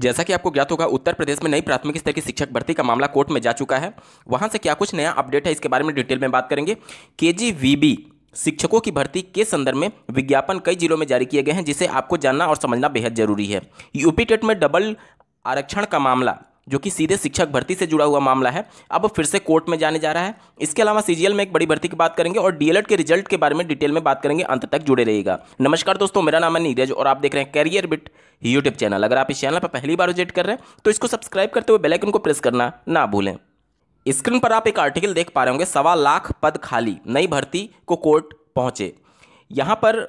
जैसा कि आपको ज्ञात होगा उत्तर प्रदेश में नई प्राथमिक स्तर की शिक्षक भर्ती का मामला कोर्ट में जा चुका है वहां से क्या कुछ नया अपडेट है इसके बारे में डिटेल में बात करेंगे के शिक्षकों की भर्ती के संदर्भ में विज्ञापन कई जिलों में जारी किए गए हैं जिसे आपको जानना और समझना बेहद जरूरी है यूपी टेट में डबल आरक्षण का मामला जो कि सीधे शिक्षक भर्ती से जुड़ा हुआ मामला है अब फिर से कोर्ट में जाने जा रहा है इसके अलावा सीजीएल में एक बड़ी भर्ती की बात करेंगे और डीएलएड के रिजल्ट के बारे में डिटेल में बात करेंगे अंत तक जुड़े रहेगा नमस्कार दोस्तों मेरा नाम है नीरज और आप देख रहे हैं कैरियर बिट यूट्यूब चैनल अगर आप इस चैनल पर पहली बार विजिट कर रहे हैं तो इसको सब्सक्राइब करते हुए बेलाइकन को प्रेस करना ना भूलें स्क्रीन पर आप एक आर्टिकल देख पा रहे होंगे सवा लाख पद खाली नई भर्ती को कोर्ट पहुंचे यहाँ पर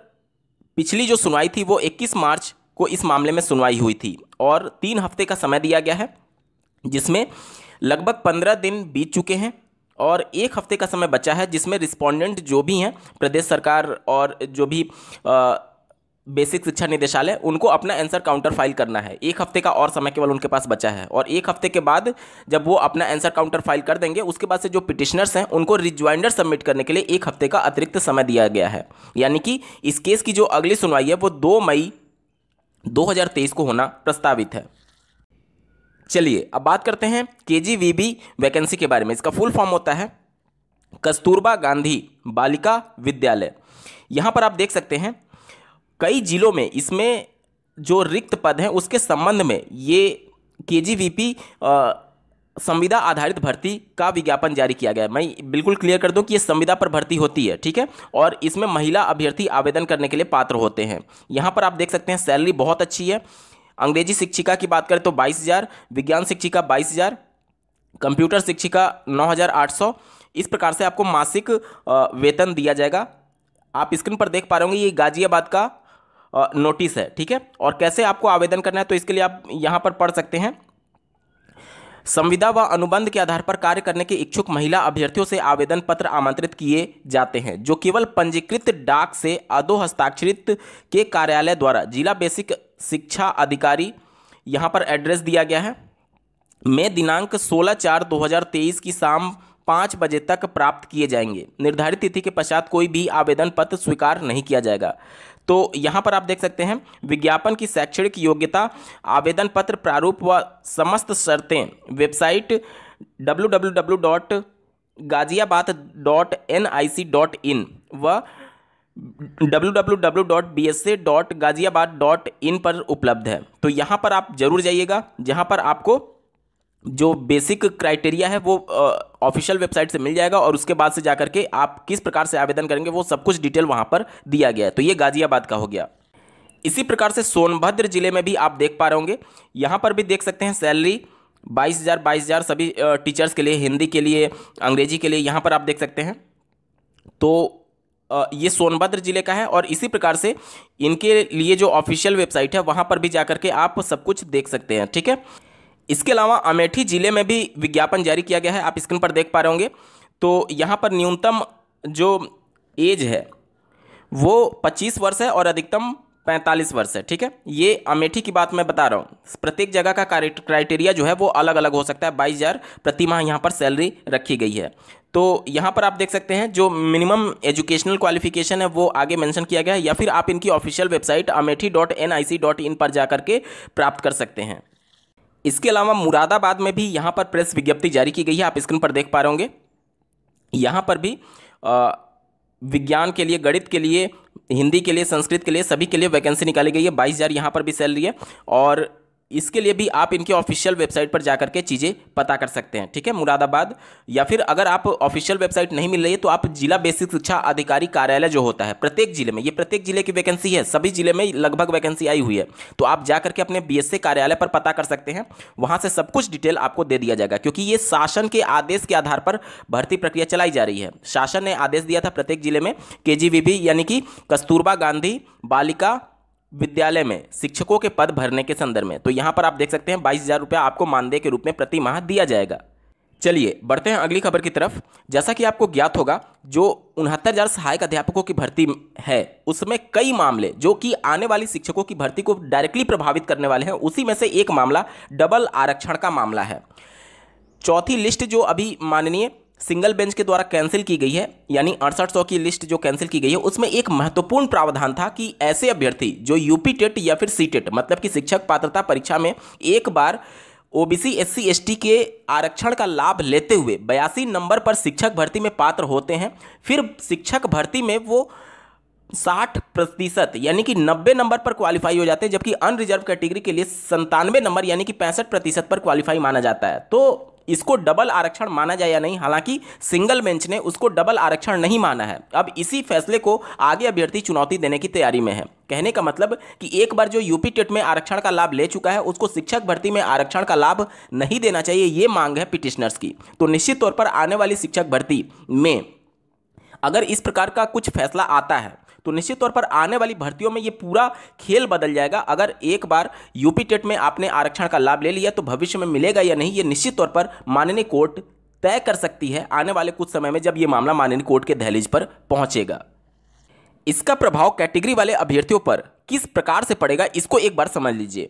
पिछली जो सुनवाई थी वो 21 मार्च को इस मामले में सुनवाई हुई थी और तीन हफ्ते का समय दिया गया है जिसमें लगभग पंद्रह दिन बीत चुके हैं और एक हफ्ते का समय बचा है जिसमें रिस्पोंडेंट जो भी हैं प्रदेश सरकार और जो भी आ, बेसिक शिक्षा निदेशालय उनको अपना आंसर काउंटर फाइल करना है एक हफ्ते का और समय केवल उनके पास बचा है और एक हफ्ते के बाद जब वो अपना आंसर काउंटर फाइल कर देंगे उसके बाद से जो पिटिशनर्स हैं उनको रिज्वाइंडर सबमिट करने के लिए एक हफ्ते का अतिरिक्त समय दिया गया है यानी कि इस केस की जो अगली सुनवाई है वो दो मई 2023 को होना प्रस्तावित है चलिए अब बात करते हैं के जी वी बी वैकेंसी के बारे में इसका फुल फॉर्म होता है कस्तूरबा गांधी बालिका विद्यालय यहाँ पर आप देख सकते हैं कई जिलों में इसमें जो रिक्त पद हैं उसके संबंध में ये के जी वी पी संविदा आधारित भर्ती का विज्ञापन जारी किया गया है मैं बिल्कुल क्लियर कर दूं कि ये संविदा पर भर्ती होती है ठीक है और इसमें महिला अभ्यर्थी आवेदन करने के लिए पात्र होते हैं यहाँ पर आप देख सकते हैं सैलरी बहुत अच्छी है अंग्रेजी शिक्षिका की बात करें तो बाईस हज़ार विज्ञान शिक्षिका बाईस हज़ार कंप्यूटर शिक्षिका नौ हज़ार आठ सौ इस प्रकार से आपको मासिक वेतन दिया जाएगा आप स्क्रीन पर देख पा रहे होंगे ये गाजियाबाद का नोटिस है ठीक है और कैसे आपको आवेदन करना है तो इसके लिए आप यहाँ पर पढ़ सकते हैं संविदा व अनुबंध के आधार पर कार्य करने के इच्छुक महिला अभ्यर्थियों से आवेदन पत्र आमंत्रित किए जाते हैं जो केवल पंजीकृत डाक से अधो हस्ताक्षरित के कार्यालय द्वारा जिला बेसिक शिक्षा अधिकारी यहाँ पर एड्रेस दिया गया है में दिनांक 16 चार 2023 की शाम पाँच बजे तक प्राप्त किए जाएंगे निर्धारित तिथि के पश्चात कोई भी आवेदन पत्र स्वीकार नहीं किया जाएगा तो यहाँ पर आप देख सकते हैं विज्ञापन की शैक्षणिक योग्यता आवेदन पत्र प्रारूप व समस्त शर्तें website W W W dot Ghaziabad dot N I C dot in व W W W dot B S A dot Ghaziabad dot in पर उपलब्ध है तो यहाँ पर आप जरूर जाइएगा जहाँ पर आपको जो बेसिक क्राइटेरिया है वो ऑफिशियल वेबसाइट से मिल जाएगा और उसके बाद से जा करके आप किस प्रकार से आवेदन करेंगे वो सब कुछ डिटेल वहाँ पर दिया गया है तो ये गाज़ियाबाद का हो गया इसी प्रकार से सोनभद्र ज़िले में भी आप देख पा रहे होंगे यहाँ पर भी देख सकते हैं सैलरी बाईस हज़ार बाईस हज़ार सभी टीचर्स के लिए हिंदी के लिए अंग्रेजी के लिए यहाँ पर आप देख सकते हैं तो ये सोनभद्र ज़िले का है और इसी प्रकार से इनके लिए जो ऑफिशियल वेबसाइट है वहाँ पर भी जा के आप सब कुछ देख सकते हैं ठीक है इसके अलावा अमेठी ज़िले में भी विज्ञापन जारी किया गया है आप स्क्रीन पर देख पा रहे होंगे तो यहाँ पर न्यूनतम जो एज है वो 25 वर्ष है और अधिकतम 45 वर्ष है ठीक है ये अमेठी की बात मैं बता रहा हूँ प्रत्येक जगह का क्राइटेरिया जो है वो अलग अलग हो सकता है बाईस हज़ार प्रति माह यहाँ पर सैलरी रखी गई है तो यहाँ पर आप देख सकते हैं जो मिनिमम एजुकेशनल क्वालिफिकेशन है वो आगे मेंशन किया गया है या फिर आप इनकी official website Amethi dot N I C dot in पर जा करके प्राप्त कर सकते हैं इसके अलावा मुरादाबाद में भी यहाँ पर प्रेस विज्ञप्ति जारी की गई है आप स्क्रीन पर देख पा रहे होंगे यहाँ पर भी विज्ञान के लिए गणित के लिए हिंदी के लिए संस्कृत के लिए सभी के लिए वैकेंसी निकाली गई है बाईस हज़ार यहाँ पर भी सैलरी है और इसके लिए भी आप इनके ऑफिशियल वेबसाइट पर जाकर के चीज़ें पता कर सकते हैं ठीक है मुरादाबाद या फिर अगर आप ऑफिशियल वेबसाइट नहीं मिल रही है तो आप जिला बेसिक शिक्षा अधिकारी कार्यालय जो होता है प्रत्येक जिले में ये प्रत्येक जिले की वैकेंसी है सभी जिले में लगभग वैकेंसी आई हुई है तो आप जा करके अपने बी कार्यालय पर पता कर सकते हैं वहाँ से सब कुछ डिटेल आपको दे दिया जाएगा क्योंकि ये शासन के आदेश के आधार पर भर्ती प्रक्रिया चलाई जा रही है शासन ने आदेश दिया था प्रत्येक जिले में के यानी कि कस्तूरबा गांधी बालिका विद्यालय में शिक्षकों के पद भरने के संदर्भ में तो यहाँ पर आप देख सकते हैं बाईस हज़ार रुपया आपको मानदेय के रूप में प्रति माह दिया जाएगा चलिए बढ़ते हैं अगली खबर की तरफ जैसा कि आपको ज्ञात होगा जो उनहत्तर हज़ार सहायक अध्यापकों की भर्ती है उसमें कई मामले जो कि आने वाली शिक्षकों की भर्ती को डायरेक्टली प्रभावित करने वाले हैं उसी में से एक मामला डबल आरक्षण का मामला है चौथी लिस्ट जो अभी माननीय सिंगल बेंच के द्वारा कैंसिल की गई है यानी अड़सठ सौ की लिस्ट जो कैंसिल की गई है उसमें एक महत्वपूर्ण प्रावधान था कि ऐसे अभ्यर्थी जो यूपी टेट या फिर सी टेट मतलब कि शिक्षक पात्रता परीक्षा में एक बार ओबीसी एससी एसटी के आरक्षण का लाभ लेते हुए बयासी नंबर पर शिक्षक भर्ती में पात्र होते हैं फिर शिक्षक भर्ती में वो साठ प्रतिशत यानी कि नब्बे नंबर पर क्वालिफाई हो जाते हैं जबकि अनरिजर्व कैटेगरी के लिए संतानवे नंबर यानी कि पैंसठ प्रतिशत पर क्वालिफाई माना जाता है तो इसको डबल आरक्षण माना जाए या नहीं हालांकि सिंगल बेंच ने उसको डबल आरक्षण नहीं माना है अब इसी फैसले को आगे अभ्यर्थी चुनौती देने की तैयारी में है कहने का मतलब कि एक बार जो यूपी टेट में आरक्षण का लाभ ले चुका है उसको शिक्षक भर्ती में आरक्षण का लाभ नहीं देना चाहिए ये मांग है पिटिशनर्स की तो निश्चित तौर पर आने वाली शिक्षक भर्ती में अगर इस प्रकार का कुछ फैसला आता है तो निश्चित तौर पर आने वाली भर्तियों में ये पूरा खेल बदल जाएगा अगर एक बार यूपी टेट में आपने आरक्षण का लाभ ले लिया तो भविष्य में मिलेगा या नहीं ये निश्चित तौर पर माननीय कोर्ट तय कर सकती है आने वाले कुछ समय में जब ये मामला माननीय कोर्ट के दहलीज पर पहुंचेगा इसका प्रभाव कैटेगरी वाले अभ्यर्थियों पर किस प्रकार से पड़ेगा इसको एक बार समझ लीजिए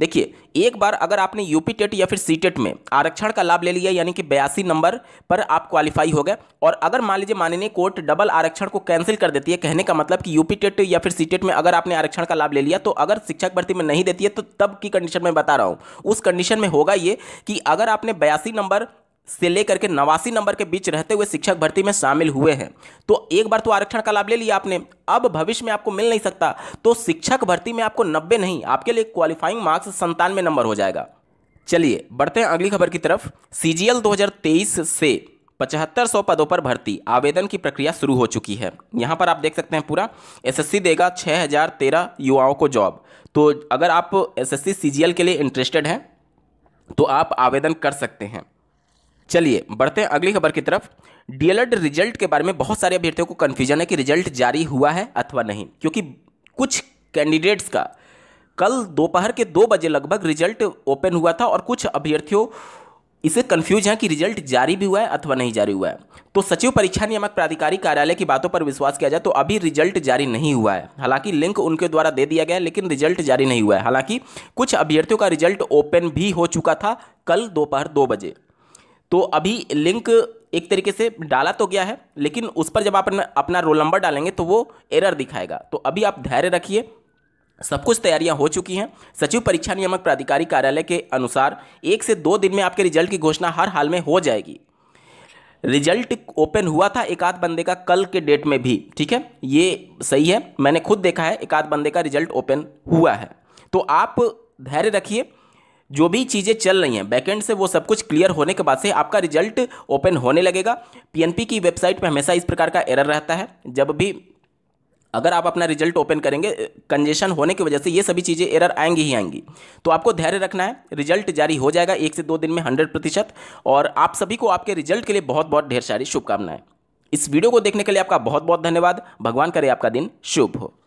देखिए एक बार अगर आपने यूपी टेट या फिर सी टेट में आरक्षण का लाभ ले लिया यानी कि बयासी नंबर पर आप क्वालिफाई हो गए और अगर मान लीजिए माननीय कोर्ट डबल आरक्षण को कैंसिल कर देती है कहने का मतलब कि यूपी टेट या फिर सी टेट में अगर आपने आरक्षण का लाभ ले लिया तो अगर शिक्षक भर्ती में नहीं देती है तो तब की कंडीशन में बता रहा हूँ उस कंडीशन में होगा ये कि अगर आपने बयासी नंबर से लेकर के नवासी नंबर के बीच रहते हुए शिक्षक भर्ती में शामिल हुए हैं तो एक बार तो आरक्षण का लाभ ले लिया आपने अब भविष्य में आपको मिल नहीं सकता तो शिक्षक भर्ती में आपको नब्बे नहीं आपके लिए क्वालिफाइंग मार्क्स संतानवे नंबर हो जाएगा चलिए बढ़ते हैं अगली खबर की तरफ सी जी एल से पचहत्तर सौ पदों पर भर्ती आवेदन की प्रक्रिया शुरू हो चुकी है यहाँ पर आप देख सकते हैं पूरा एसएससी देगा छः हज़ार तेरह युवाओं को जॉब तो अगर आप एसएससी सीजीएल के लिए इंटरेस्टेड हैं तो आप आवेदन कर सकते हैं चलिए बढ़ते हैं अगली खबर की तरफ डीएलएड रिजल्ट के बारे में बहुत सारे अभ्यर्थियों को कन्फ्यूजन है कि रिजल्ट जारी हुआ है अथवा नहीं क्योंकि कुछ कैंडिडेट्स का कल दोपहर के दो बजे लगभग रिजल्ट ओपन हुआ था और कुछ अभ्यर्थियों इसे कन्फ्यूज हैं कि रिजल्ट जारी भी हुआ है अथवा नहीं जारी हुआ है तो सचिव परीक्षा नियामक प्राधिकारी कार्यालय की बातों पर विश्वास किया जाए तो अभी रिजल्ट जारी नहीं हुआ है हालांकि लिंक उनके द्वारा दे दिया गया है लेकिन रिजल्ट जारी नहीं हुआ है हालांकि कुछ अभ्यर्थियों का रिजल्ट ओपन भी हो चुका था कल दोपहर दो बजे तो अभी लिंक एक तरीके से डाला तो गया है लेकिन उस पर जब आप अपना रोल नंबर डालेंगे तो वो एरर दिखाएगा तो अभी आप धैर्य रखिए सब कुछ तैयारियां हो चुकी हैं सचिव परीक्षा नियामक प्राधिकारी कार्यालय के अनुसार एक से दो दिन में आपके रिजल्ट की घोषणा हर हाल में हो जाएगी रिजल्ट ओपन हुआ था एक आध बंदे का कल के डेट में भी ठीक है ये सही है मैंने खुद देखा है एक आध बंदे का रिजल्ट ओपन हुआ है तो आप धैर्य रखिए जो भी चीज़ें चल रही हैं बैकेंड से वो सब कुछ क्लियर होने के बाद से आपका रिजल्ट ओपन होने लगेगा पीएनपी की वेबसाइट पर हमेशा इस प्रकार का एरर रहता है जब भी अगर आप अपना रिजल्ट ओपन करेंगे कंजेशन होने की वजह से ये सभी चीज़ें एरर आएंगी ही आएंगी तो आपको धैर्य रखना है रिजल्ट जारी हो जाएगा एक से दो दिन में हंड्रेड प्रतिशत और आप सभी को आपके रिजल्ट के लिए बहुत बहुत ढेर सारी शुभकामनाएं इस वीडियो को देखने के लिए आपका बहुत बहुत धन्यवाद भगवान करे आपका दिन शुभ हो